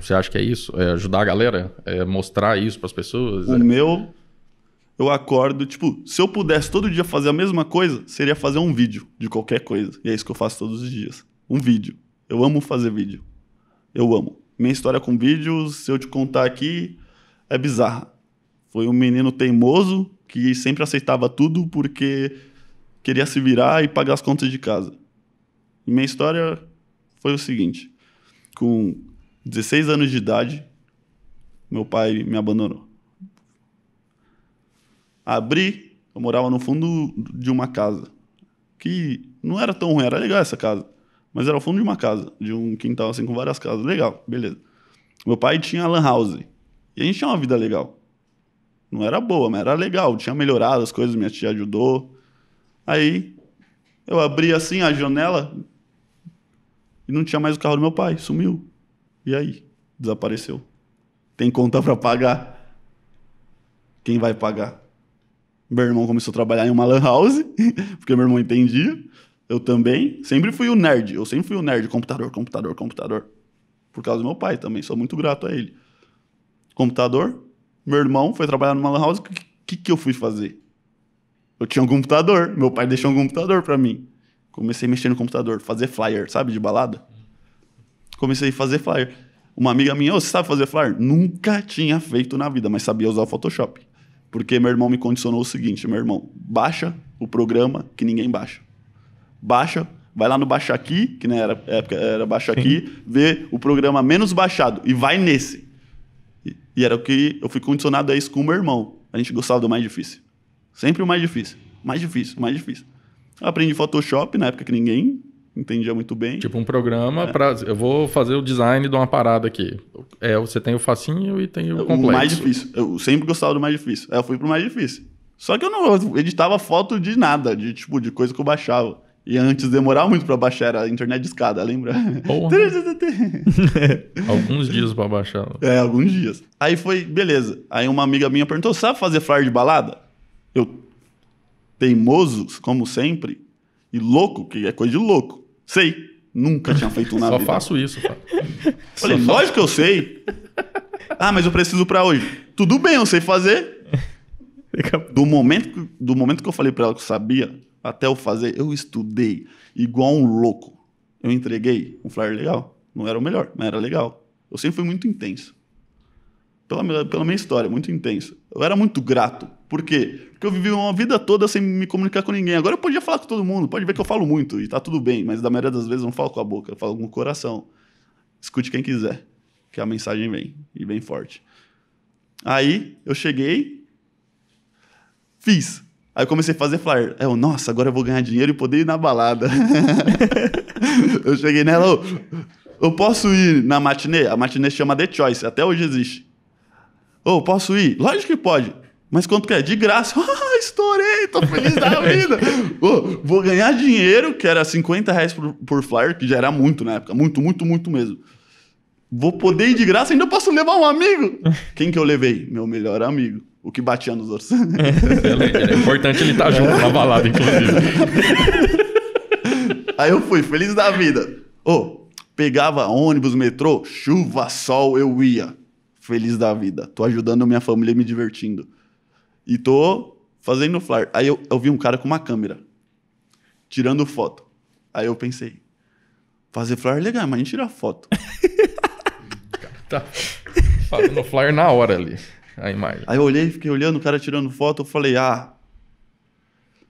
Você acha que é isso? É ajudar a galera? É mostrar isso para as pessoas? O é. meu, eu acordo, tipo, se eu pudesse todo dia fazer a mesma coisa, seria fazer um vídeo de qualquer coisa. E é isso que eu faço todos os dias. Um vídeo. Eu amo fazer vídeo. Eu amo. Minha história com vídeos, se eu te contar aqui, é bizarra. Foi um menino teimoso que sempre aceitava tudo porque queria se virar e pagar as contas de casa. E minha história foi o seguinte: com 16 anos de idade, meu pai me abandonou. Abri, eu morava no fundo de uma casa. Que não era tão ruim, era legal essa casa. Mas era o fundo de uma casa, de um quintal assim com várias casas. Legal, beleza. Meu pai tinha a Lan House. E a gente tinha uma vida legal. Não era boa, mas era legal. Tinha melhorado as coisas, minha tia ajudou. Aí eu abri assim a janela e não tinha mais o carro do meu pai, sumiu. E aí? Desapareceu. Tem conta para pagar. Quem vai pagar? Meu irmão começou a trabalhar em uma lan house, porque meu irmão entendia. Eu também. Sempre fui o nerd. Eu sempre fui o nerd. Computador, computador, computador. Por causa do meu pai também. Sou muito grato a ele. Computador. Meu irmão foi trabalhar numa lan house. O que, que, que eu fui fazer? Eu tinha um computador. Meu pai deixou um computador para mim. Comecei a mexer no computador, fazer flyer, sabe, de balada comecei a fazer flyer. Uma amiga minha, oh, você sabe fazer flyer? Nunca tinha feito na vida, mas sabia usar o Photoshop. Porque meu irmão me condicionou o seguinte: meu irmão, baixa o programa que ninguém baixa. Baixa, vai lá no Baixa Aqui, que na né, era, época era Baixa Aqui, vê o programa menos baixado e vai nesse. E, e era o que eu fui condicionado a isso com o meu irmão. A gente gostava do mais difícil. Sempre o mais difícil. Mais difícil, mais difícil. Eu aprendi Photoshop na época que ninguém entendia muito bem. Tipo um programa é. para eu vou fazer o design de uma parada aqui. É, você tem o facinho e tem o complexo. O mais difícil. Eu sempre gostava do mais difícil. eu fui pro mais difícil. Só que eu não editava foto de nada, de tipo de coisa que eu baixava. E antes demorava muito para baixar era a internet de escada, lembra? alguns dias para baixar. É, alguns dias. Aí foi, beleza. Aí uma amiga minha perguntou: "Sabe fazer flyer de balada?" Eu teimoso, como sempre, e louco, que é coisa de louco. Sei. Nunca tinha feito nada. Só vida. faço isso, cara. Falei, Só lógico que eu sei. Ah, mas eu preciso para hoje. Tudo bem, eu sei fazer. Do momento, do momento que eu falei para ela que eu sabia, até eu fazer, eu estudei igual um louco. Eu entreguei um flyer legal. Não era o melhor, mas era legal. Eu sempre fui muito intenso. Pela, pela minha história, muito intenso. Eu era muito grato. Por quê? Porque eu vivi uma vida toda sem me comunicar com ninguém. Agora eu podia falar com todo mundo, pode ver que eu falo muito e tá tudo bem, mas da maioria das vezes eu não falo com a boca, eu falo com o coração. Escute quem quiser, que a mensagem vem, e vem forte. Aí eu cheguei, fiz. Aí eu comecei a fazer flyer. Eu, nossa, agora eu vou ganhar dinheiro e poder ir na balada. eu cheguei nela, eu, eu posso ir na matinê? A matinê chama The Choice, até hoje existe. Ô, oh, posso ir? Lógico que pode. Mas quanto que é? De graça. Ah, estourei, tô feliz da vida. oh, vou ganhar dinheiro, que era 50 reais por, por flyer, que já era muito na época. Muito, muito, muito mesmo. Vou poder ir de graça, ainda posso levar um amigo. Quem que eu levei? Meu melhor amigo. O que batia nos outros. é, é, importante ele estar tá junto é. na balada, inclusive. Aí eu fui, feliz da vida. Ô, oh, pegava ônibus, metrô, chuva, sol, eu ia feliz da vida. Tô ajudando minha família me divertindo. E tô fazendo flyer. Aí eu, eu vi um cara com uma câmera, tirando foto. Aí eu pensei, fazer flyer é legal, mas gente tirar foto. tá fazendo flyer na hora ali, a imagem. Aí eu olhei, fiquei olhando, o cara tirando foto, eu falei, ah,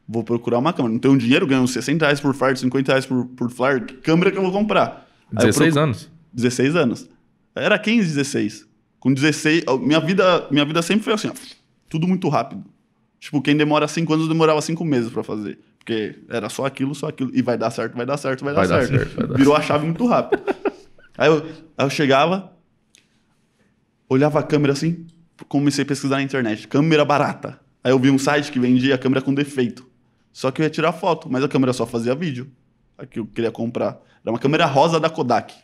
vou procurar uma câmera. Não tenho dinheiro, ganho 60 reais por flyer, 50 reais por, por flyer, que câmera que eu vou comprar? 16 procu... anos. 16 anos. Era 15, 16. Com 16, minha vida, minha vida sempre foi assim, ó, tudo muito rápido. Tipo, quem demora cinco anos demorava cinco meses para fazer. Porque era só aquilo, só aquilo. E vai dar certo, vai dar certo, vai, vai dar, certo. certo vai Virou dar a certo. chave muito rápido. aí, eu, aí eu chegava, olhava a câmera assim, comecei a pesquisar na internet. Câmera barata. Aí eu vi um site que vendia a câmera com defeito. Só que eu ia tirar foto, mas a câmera só fazia vídeo. Aqui eu queria comprar. Era uma câmera rosa da Kodak.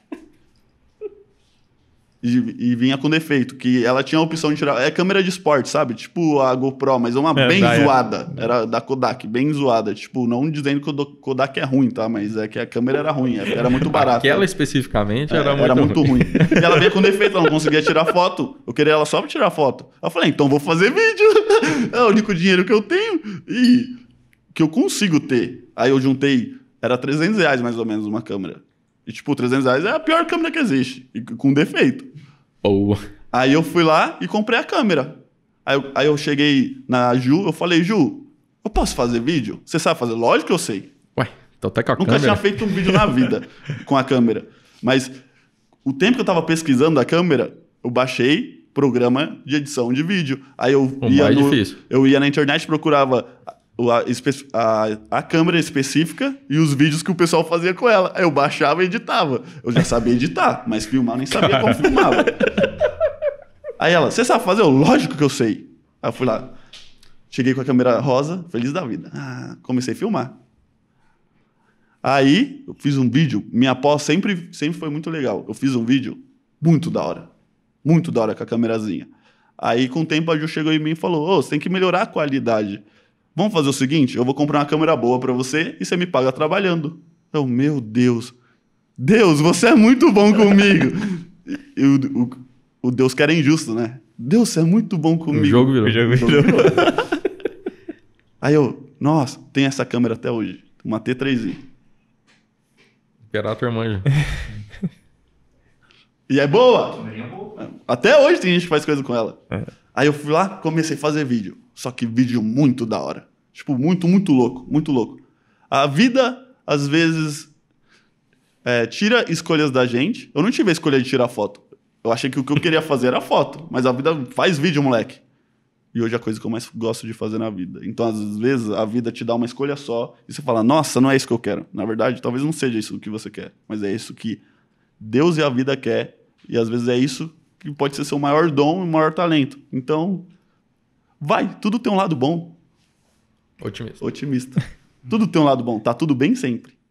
E, e, vinha com defeito, que ela tinha a opção de tirar. É câmera de esporte, sabe? Tipo a GoPro, mas é uma é, bem é. zoada. É. Era da Kodak, bem zoada. Tipo, não dizendo que o Kodak é ruim, tá? Mas é que a câmera era ruim, era muito barata. Aquela especificamente é, era, muito, era muito ruim. ruim. E ela vinha com defeito, ela não conseguia tirar foto. Eu queria ela só pra tirar foto. Eu falei, ah, então vou fazer vídeo. é o único dinheiro que eu tenho e que eu consigo ter. Aí eu juntei, era 300 reais mais ou menos uma câmera. E, tipo, 300 reais é a pior câmera que existe, e com defeito. Aí eu fui lá e comprei a câmera. Aí eu, aí eu cheguei na Ju, eu falei, Ju, eu posso fazer vídeo? Você sabe fazer? Lógico que eu sei. Ué, então até tá com a Nunca câmera. Nunca tinha feito um vídeo na vida com a câmera. Mas o tempo que eu tava pesquisando a câmera, eu baixei programa de edição de vídeo. Aí eu ia no, eu ia na internet procurava a, a, a, câmera específica e os vídeos que o pessoal fazia com ela. Aí eu baixava e editava. Eu já sabia editar, mas filmar nem sabia como filmava. Aí ela, você sabe fazer? Eu, lógico que eu sei. Aí eu fui lá, cheguei com a câmera rosa, feliz da vida. Ah, comecei a filmar. Aí eu fiz um vídeo, minha pós sempre, sempre foi muito legal. Eu fiz um vídeo muito da hora. Muito da hora com a câmerazinha. Aí com o tempo a Ju chegou em mim e falou: Ô, oh, você tem que melhorar a qualidade. Vamos fazer o seguinte: eu vou comprar uma câmera boa para você e você me paga trabalhando. Eu, meu Deus. Deus, você é muito bom comigo. e o, o, o, Deus que era injusto, né? Deus, você é muito bom comigo. O jogo virou. O jogo virou. Aí eu, nossa, tem essa câmera até hoje. Uma T3i. Esperar a tua irmã. e é, é boa. Até hoje tem gente que faz coisa com ela. É. Aí eu fui lá, comecei a fazer vídeo. Só que vídeo muito da hora. Tipo, muito, muito louco, muito louco. A vida, às vezes, é, tira escolhas da gente. Eu não tive a escolha de tirar foto. Eu achei que o que eu queria fazer era foto. Mas a vida faz vídeo, moleque. E hoje é a coisa que eu mais gosto de fazer na vida. Então, às vezes, a vida te dá uma escolha só e você fala, nossa, não é isso que eu quero. Na verdade, talvez não seja isso que você quer, mas é isso que Deus e a vida quer. E às vezes é isso que pode ser seu maior dom e maior talento. Então, Vai, tudo tem um lado bom. Otimista. Otimista. tudo tem um lado bom. Tá tudo bem sempre.